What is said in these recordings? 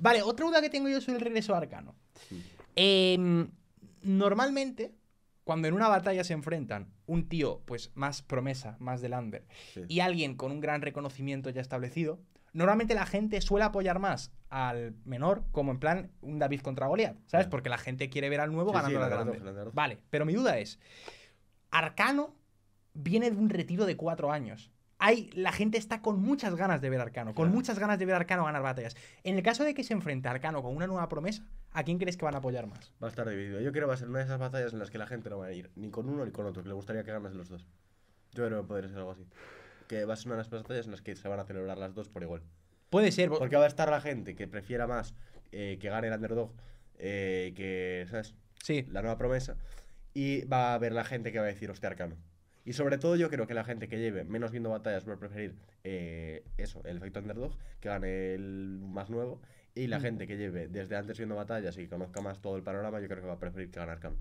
Vale, otra duda que tengo yo sobre el regreso arcano. Em, normalmente, cuando en una batalla se enfrentan un tío, pues más promesa, más del under, y alguien con un gran reconocimiento ya establecido, normalmente la gente suele apoyar más al menor, como en plan un David contra Goliath, ¿sabes? Porque la gente quiere ver al nuevo ganando la Vale, pero mi duda es, Arcano viene de un retiro de cuatro años hay, la gente está con muchas ganas de ver Arcano, con muchas ganas de ver Arcano ganar batallas. En el caso de que se enfrente Arcano con una nueva promesa, ¿a quién crees que van a apoyar más? Va a estar dividido. Yo creo que va a ser una de esas batallas en las que la gente no va a ir ni con uno ni con otro, que le gustaría que ganasen los dos. Yo creo que ser algo así. Que va a ser una de las batallas en las que se van a celebrar las dos por igual. Puede ser. Porque va a estar la gente que prefiera más eh, que gane el underdog, eh, que, ¿sabes? Sí. La nueva promesa. Y va a haber la gente que va a decir, hostia, Arcano. Y sobre todo yo creo que la gente que lleve menos viendo batallas va a preferir eh, eso, el efecto underdog, que gane el más nuevo. Y la mm. gente que lleve desde antes viendo batallas y conozca más todo el panorama, yo creo que va a preferir que ganar Khan.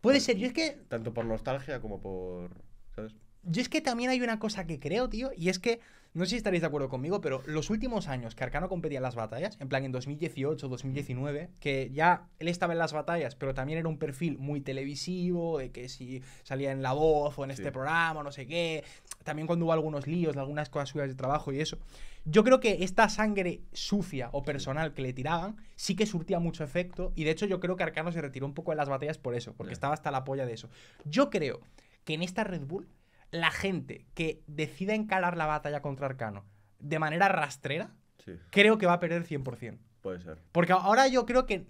Puede ser, yo es que... Tanto por nostalgia como por... ¿Sabes? Yo es que también hay una cosa que creo, tío, y es que no sé si estaréis de acuerdo conmigo, pero los últimos años que Arcano competía en las batallas, en plan en 2018, 2019, que ya él estaba en las batallas, pero también era un perfil muy televisivo, de que si salía en La Voz o en este programa, no sé qué, también cuando hubo algunos líos algunas cosas suyas de trabajo y eso, yo creo que esta sangre sucia o personal que le tiraban sí que surtía mucho efecto y de hecho yo creo que Arcano se retiró un poco de las batallas por eso, porque estaba hasta la polla de eso. Yo creo que en esta Red Bull la gente que decida encarar la batalla contra Arcano de manera rastrera, creo que va a perder 100%. Puede ser. Porque ahora yo creo que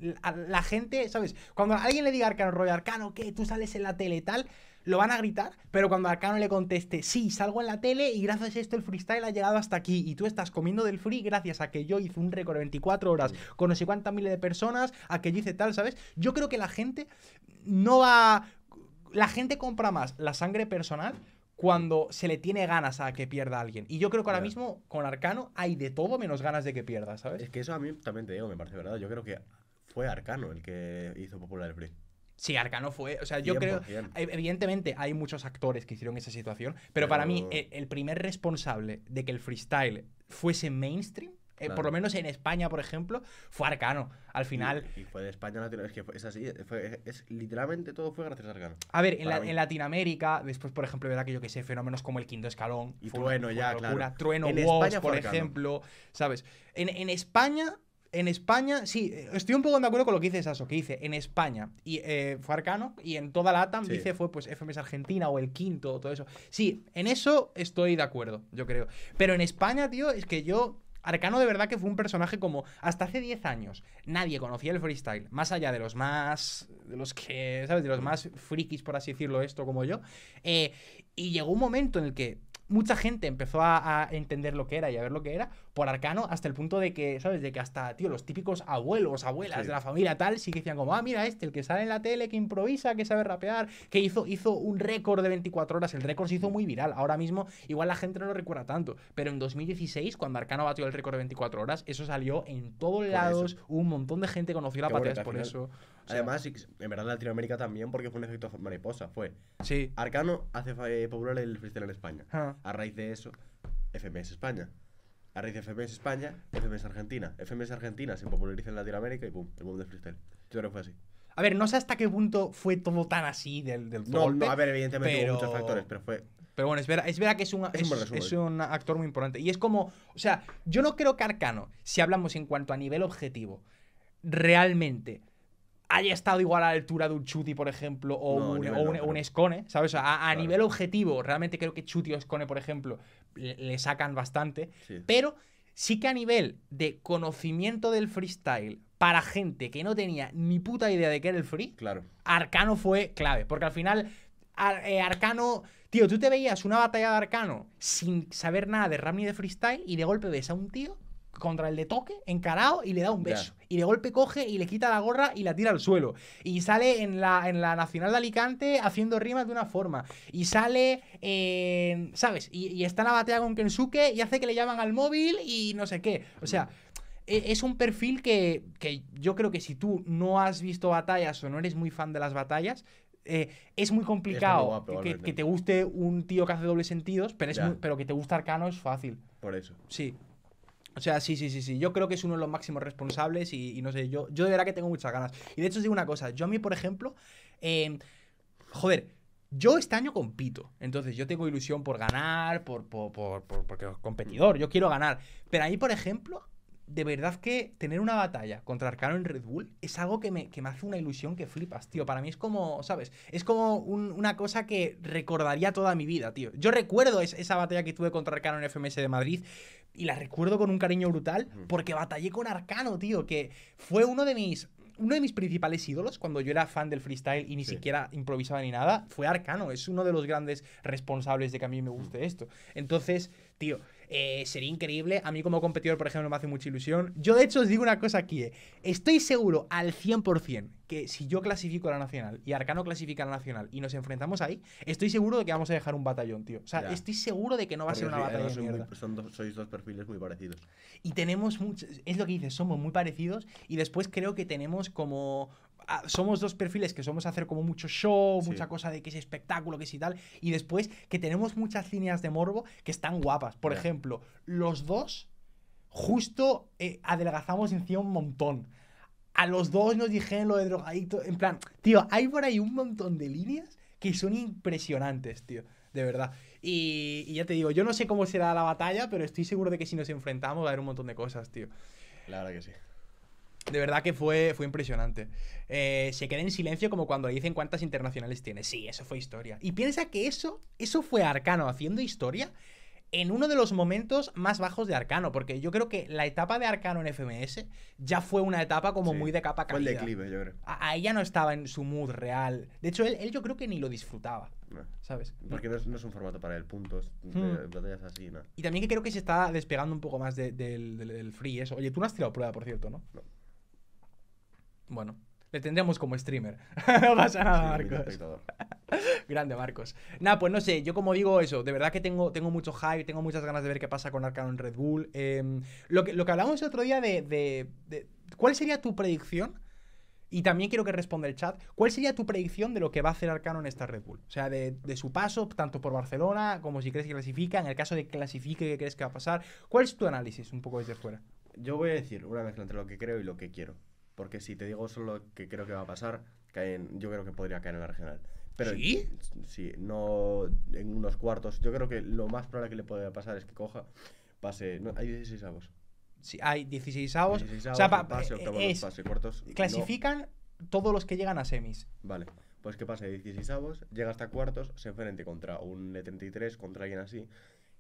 la, gente, ¿sabes? Cuando alguien le diga a Arcano, rollo Arcano, ¿qué? Tú sales en la tele y tal, lo van a gritar, pero cuando Arcano le conteste, sí, salgo en la tele y gracias a esto el freestyle ha llegado hasta aquí y tú estás comiendo del free gracias a que yo hice un récord de 24 horas con no sé cuántas miles de personas, a que yo hice tal, ¿sabes? Yo creo que la gente no va... La gente compra más la sangre personal cuando se le tiene ganas a que pierda alguien. Y yo creo que ahora mismo con Arcano hay de todo menos ganas de que pierda, ¿sabes? Es que eso a mí también te digo, me parece verdad. Yo creo que fue Arcano el que hizo popular el free. Sí, Arcano fue. O sea, yo creo. Eh, evidentemente, hay muchos actores que hicieron esa situación. Pero, para mí, el primer responsable de que el freestyle fuese mainstream eh, por lo menos en España, por ejemplo, fue Arcano. Al final. Y, fue de España Es que es así. es, literalmente todo fue gracias a Arcano. A ver, en, Latinoamérica, después, por ejemplo, verdad que yo que sé, fenómenos como el Quinto Escalón. Y Trueno, ya, claro. Trueno en por ejemplo. ¿Sabes? En, España. En España, sí, estoy un poco de acuerdo con lo que dice Saso, que dice en España y, eh, fue Arcano y en toda la ATAM dice fue pues FMS Argentina o el quinto, o todo eso. Sí, en eso estoy de acuerdo, yo creo. Pero en España, tío, es que yo Arcano de verdad que fue un personaje como hasta hace 10 años nadie conocía el freestyle, más allá de los más, de los que, ¿sabes? De los más frikis, por así decirlo, esto como yo. Eh, y llegó un momento en el que mucha gente empezó a, entender lo que era y a ver lo que era, por Arcano hasta el punto de que, ¿sabes? De que hasta, tío, los típicos abuelos, abuelas de la familia tal, sí que decían como, ah, mira este, el que sale en la tele, que improvisa, que sabe rapear, que hizo, hizo un récord de 24 horas, el récord se hizo muy viral. Ahora mismo igual la gente no lo recuerda tanto, pero en 2016, cuando Arcano batió el récord de 24 horas, eso salió en todos lados, un montón de gente conoció la pantalla por eso. Además, en verdad Latinoamérica también, porque fue un efecto mariposa, fue. Sí. Arcano hace eh, popular el freestyle en España. Ah. A raíz de eso, FMS España a raíz de FMS España, FMS Argentina. FMS Argentina se populariza en Latinoamérica y pum, el mundo del freestyle. Yo creo que fue así. A ver, no sé hasta qué punto fue todo tan así del, del no, golpe, no, a ver, evidentemente hubo muchos factores, pero fue... Pero bueno, es verdad, es verdad que es un, es un actor muy importante. Y es como, o sea, yo no creo que Arcano, si hablamos en cuanto a nivel objetivo, realmente haya estado igual a la altura de un Chuti, por ejemplo, o, un, Escone, ¿sabes? a, nivel objetivo, realmente creo que Chuti o Escone, por ejemplo, le, sacan bastante. Pero sí que a nivel de conocimiento del freestyle para gente que no tenía ni puta idea de qué era el free, claro. Arcano fue clave. Porque al final, eh, Arcano. Tío, tú te veías una batalla de Arcano sin saber nada de rap de freestyle y de golpe ves a un tío contra el de toque, encarado y le da un beso. Y de golpe coge y le quita la gorra y la tira al suelo. Y sale en la, en la Nacional de Alicante haciendo rimas de una forma. Y sale, ¿sabes? Y, está en la batalla con Kensuke y hace que le llaman al móvil y no sé qué. O sea, e, es un perfil que, que yo creo que si tú no has visto batallas o no eres muy fan de las batallas, eh, es muy complicado que, te guste un tío que hace dobles sentidos, pero, es pero que te gusta Arcano es fácil. Por eso. Sí. O sea, sí, sí, sí, sí. Yo creo que es uno de los máximos responsables y, no sé, yo, yo de verdad que tengo muchas ganas. Y de hecho os digo una cosa, yo a mí, por ejemplo, em, joder, yo este año compito, entonces yo tengo ilusión por ganar, por, por, por, por, porque competidor, yo quiero ganar. Pero ahí, por ejemplo, de verdad que tener una batalla contra Arcano en Red Bull es algo que me, que me hace una ilusión que flipas, tío. Para mí es como, ¿sabes? Es como una cosa que recordaría toda mi vida, tío. Yo recuerdo esa batalla que tuve contra Arcano en FMS de Madrid y la recuerdo con un cariño brutal porque batallé con Arcano, tío, que fue uno de mis uno de mis principales ídolos cuando yo era fan del freestyle y ni siquiera improvisaba ni nada fue Arcano. Es uno de los grandes responsables de que a mí me guste esto. Entonces, tío, eh, sería increíble. A mí como competidor, por ejemplo, me hace mucha ilusión. Yo, de hecho, os digo una cosa aquí. Eh. Estoy seguro al 100% que si yo clasifico a la Nacional y Arcano clasifica a la Nacional y nos enfrentamos ahí, estoy seguro de que vamos a dejar un batallón, tío. O sea, estoy seguro de que no va a ser una batalla son dos, sois dos perfiles muy parecidos. Y tenemos mucho Es lo que dices, somos muy parecidos y después creo que tenemos como somos dos perfiles que somos hacer como mucho show, mucha cosa de que es espectáculo, que es y tal, y después que tenemos muchas líneas de morbo que están guapas. Por ejemplo, los dos justo eh, adelgazamos encima un montón. A los dos nos dijeron lo de drogadicto. En plan, tío, hay por ahí un montón de líneas que son impresionantes, tío. De verdad. Y, ya te digo, yo no sé cómo será la batalla, pero estoy seguro de que si nos enfrentamos va a haber un montón de cosas, tío. La verdad que sí. De verdad que fue, fue impresionante. Eh, se queda en silencio como cuando le dicen cuántas internacionales tiene. Sí, eso fue historia. Y piensa que eso, eso fue Arcano haciendo historia en uno de los momentos más bajos de Arcano, porque yo creo que la etapa de Arcano en FMS ya fue una etapa como muy de capa caída. Fue el declive, yo creo. A, no estaba en su mood real. De hecho, él, yo creo que ni lo disfrutaba. ¿Sabes? Porque no es, un formato para él, puntos, hmm. eh, Y también que creo que se está despegando un poco más del, free, eso. Oye, tú no has tirado prueba, por cierto, ¿no? No. Bueno, le tendremos como streamer. no pasa nada, Marcos. Grande, Marcos. Nada, pues no sé, yo como digo eso, de verdad que tengo, tengo mucho hype, tengo muchas ganas de ver qué pasa con Arcanon Red Bull. Em, lo, que, lo que hablamos el otro día de, ¿Cuál sería tu predicción? Y también quiero que responda el chat. ¿Cuál sería tu predicción de lo que va a hacer Arcano en esta Red Bull? O sea, de, su paso, tanto por Barcelona como si crees que clasifica. En el caso de que clasifique, ¿qué crees que va a pasar? ¿Cuál es tu análisis un poco desde fuera? Yo voy a decir una mezcla entre lo que creo y lo que quiero. Porque si te digo solo que creo que va a pasar, caen, yo creo que podría caer en la regional. Pero, ¿Sí? Sí, no en unos cuartos. Yo creo que lo más probable que le pueda pasar es que coja, pase. No, hay 16 avos. Sí, hay 16 avos. 16 pase, eh, octavos, pase, cuartos. Clasifican todos los que llegan a semis. Vale. Pues que pase 16 avos, llega hasta cuartos, se enfrente contra un E33, contra alguien así,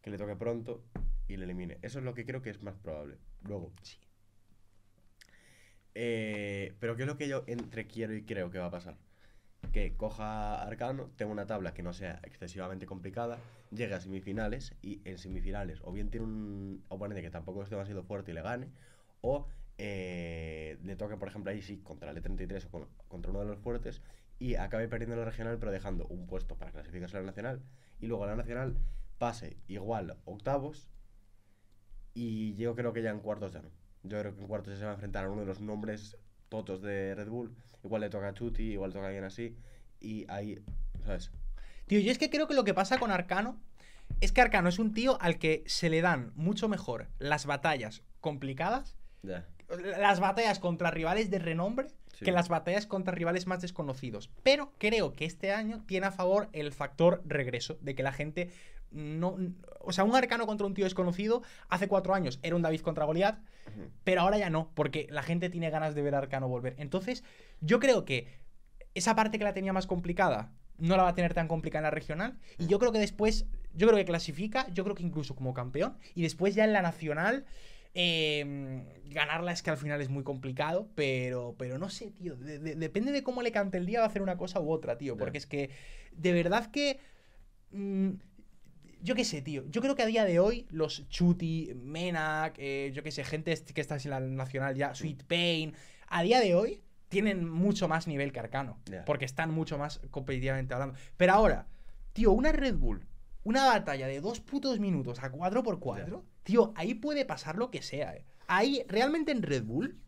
que le toque pronto y le elimine. Eso es lo que creo que es más probable. Luego. Sí. Eh, pero ¿qué es lo que yo entre quiero y creo que va a pasar? Que coja Arcano, tenga una tabla que no sea excesivamente complicada, llegue a semifinales y en semifinales o bien tiene un oponente que tampoco es demasiado fuerte y le gane, o eh, le toque, por ejemplo, ahí sí, contra el E33 o contra uno de los fuertes y acabe perdiendo la regional pero dejando un puesto para clasificarse a la nacional y luego la nacional pase igual octavos y yo creo que ya en cuartos ya no. Yo creo que en cuarto se va a enfrentar a uno de los nombres totos de Red Bull. Igual le toca a Chuti, igual le toca a alguien así. Y ahí, ¿sabes? Tío, yo es que creo que lo que pasa con Arcano es que Arcano es un tío al que se le dan mucho mejor las batallas complicadas, las batallas contra rivales de renombre, que las batallas contra rivales más desconocidos. Pero creo que este año tiene a favor el factor regreso, de que la gente no, o sea, un arcano contra un tío desconocido hace cuatro años era un David contra Goliat, pero ahora ya no, porque la gente tiene ganas de ver a arcano volver. Entonces, yo creo que esa parte que la tenía más complicada no la va a tener tan complicada en la regional, y yo creo que después, yo creo que clasifica, yo creo que incluso como campeón, y después ya en la nacional. Em, ganarla es que al final es muy complicado, pero, pero no sé, tío. depende de cómo le cante el día, va a hacer una cosa u otra, tío. Porque es que, de verdad que. Mm, yo qué sé, tío. Yo creo que a día de hoy, los Chuti, Menac, eh, yo qué sé, gente que está en la nacional ya, Sweet Pain, a día de hoy tienen mucho más nivel que Arcano. Porque están mucho más competitivamente hablando. Pero ahora, tío, una Red Bull, una batalla de dos putos minutos a cuatro por cuatro tío, ahí puede pasar lo que sea, eh. Ahí, realmente en Red Bull,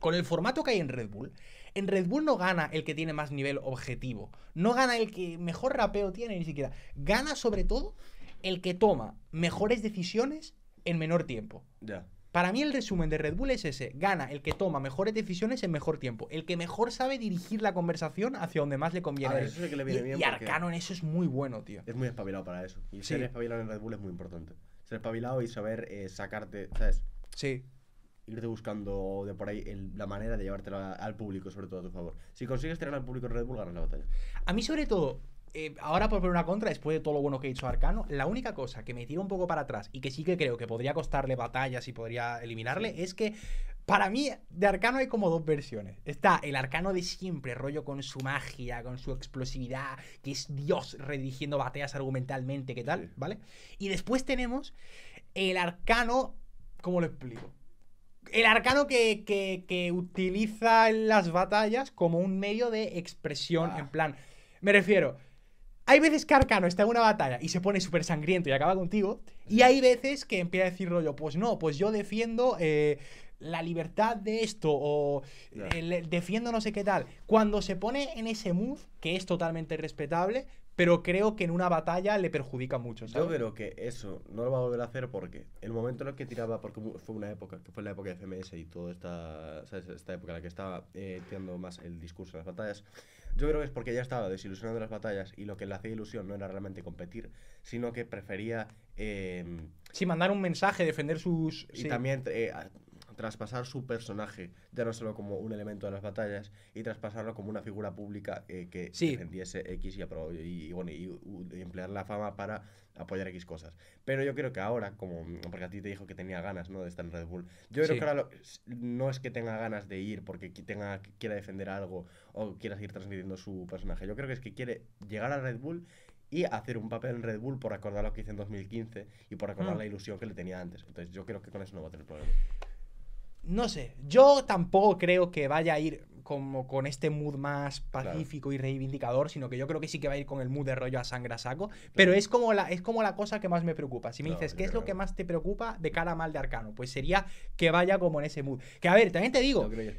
con el formato que hay en Red Bull, en Red Bull no gana el que tiene más nivel objetivo. No gana el que mejor rapeo tiene ni siquiera. Gana sobre todo el que toma mejores decisiones en menor tiempo. Ya. Para mí el resumen de Red Bull es ese. Gana el que toma mejores decisiones en mejor tiempo. El que mejor sabe dirigir la conversación hacia donde más le conviene. Ver, ah, eso y, Arcano en eso es muy bueno, tío. Es muy espabilado para eso. Y ser espabilado en Red Bull es muy importante. Ser espabilado y saber eh, sacarte, ¿sabes? Sí irte buscando de por ahí la manera de llevártela al público, sobre todo a tu favor. Si consigues tener al público en Red Bull, ganas la batalla. A mí, sobre todo, eh, ahora por poner una contra, después de todo lo bueno que he dicho Arcano, la única cosa que me tira un poco para atrás y que sí que creo que podría costarle batallas y podría eliminarle es que para mí de Arcano hay como dos versiones. Está el Arcano de siempre, rollo con su magia, con su explosividad, que es Dios redirigiendo batallas argumentalmente, ¿qué tal? ¿Vale? Y después tenemos el Arcano, ¿cómo lo explico? el arcano que, utiliza en las batallas como un medio de expresión, en ah. plan. Me refiero. Hay veces que Arcano está en una batalla y se pone súper sangriento y acaba contigo. Y hay veces que empieza a decir rollo, pues no, pues yo defiendo eh, la libertad de esto o eh, defiendo no sé qué tal. Cuando se pone en ese mood, que es totalmente respetable, pero creo que en una batalla le perjudica mucho. Yo creo que eso no lo va a volver a hacer porque el momento en el que tiraba, porque fue una época, que fue la época de FMS y toda esta, esta época en la que estaba eh, tirando más el discurso en las batallas, yo creo que es porque ya estaba desilusionado de las batallas y lo que le hacía ilusión no era realmente competir, sino que prefería... Em, sí, mandar un mensaje, defender sus... Y también eh, traspasar su personaje, ya no solo como un elemento de las batallas, y traspasarlo como una figura pública eh, que defendiese X y, y, y, bueno, y, emplear la fama para apoyar X cosas. Pero yo creo que ahora, como porque a ti te dijo que tenía ganas ¿no? de estar en Red Bull, yo creo que ahora no es que tenga ganas de ir porque tenga, quiera defender algo o quiera seguir transmitiendo su personaje. Yo creo que es que quiere llegar a Red Bull y hacer un papel en Red Bull por acordar lo que hizo en 2015 y por acordar mm. la ilusión que le tenía antes. Entonces yo creo que con eso no va a tener problema no sé, yo tampoco creo que vaya a ir como con este mood más pacífico y reivindicador, sino que yo creo que sí que va a ir con el mood de rollo a sangre a saco. Pero es como, la, es como la cosa que más me preocupa. Si me dices, ¿qué es lo que más te preocupa de cara mal de arcano? Pues sería que vaya como en ese mood. Que a ver, también te digo. también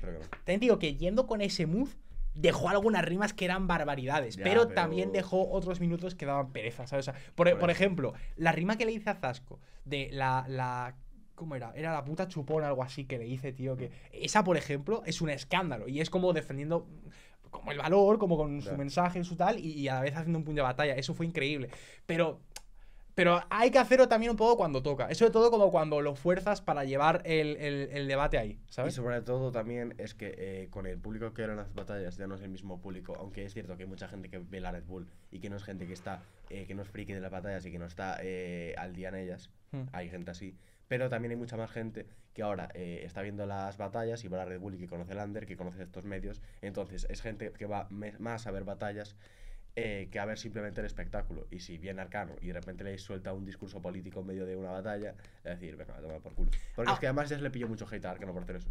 te digo que yendo con ese mood. Dejó algunas rimas que eran barbaridades, pero, también dejó otros minutos que daban pereza, ¿sabes? por, ejemplo, la rima que le hice a Zasco de la, la ¿Cómo era? Era la puta chupona, algo así que le hice, tío. Que esa, por ejemplo, es un escándalo. Y es como defendiendo como el valor, como con su mensaje mensaje, su tal, y, a la vez haciendo un punto de batalla. Eso fue increíble. Pero, pero hay que hacerlo también un poco cuando toca. Eso sobre todo como cuando lo fuerzas para llevar el, debate ahí, ¿sabes? Y sobre todo también es que eh, con el público que eran las batallas ya no es el mismo público, aunque es cierto que hay mucha gente que ve la Red Bull y que no es gente que está, eh, que no es friki de las batallas y que no está eh, al día en ellas. Hmm. Hay gente así pero también hay mucha más gente que ahora eh, está viendo las batallas y va a la Red Bull y que conoce lander que conoce estos medios. Entonces es gente que va más a ver batallas eh, que a ver simplemente el espectáculo. Y si viene Arcano y de repente le suelta un discurso político en medio de una batalla, es decir, venga, toma por culo. Porque ah. es que además ya se le pilló mucho hate a no por hacer eso.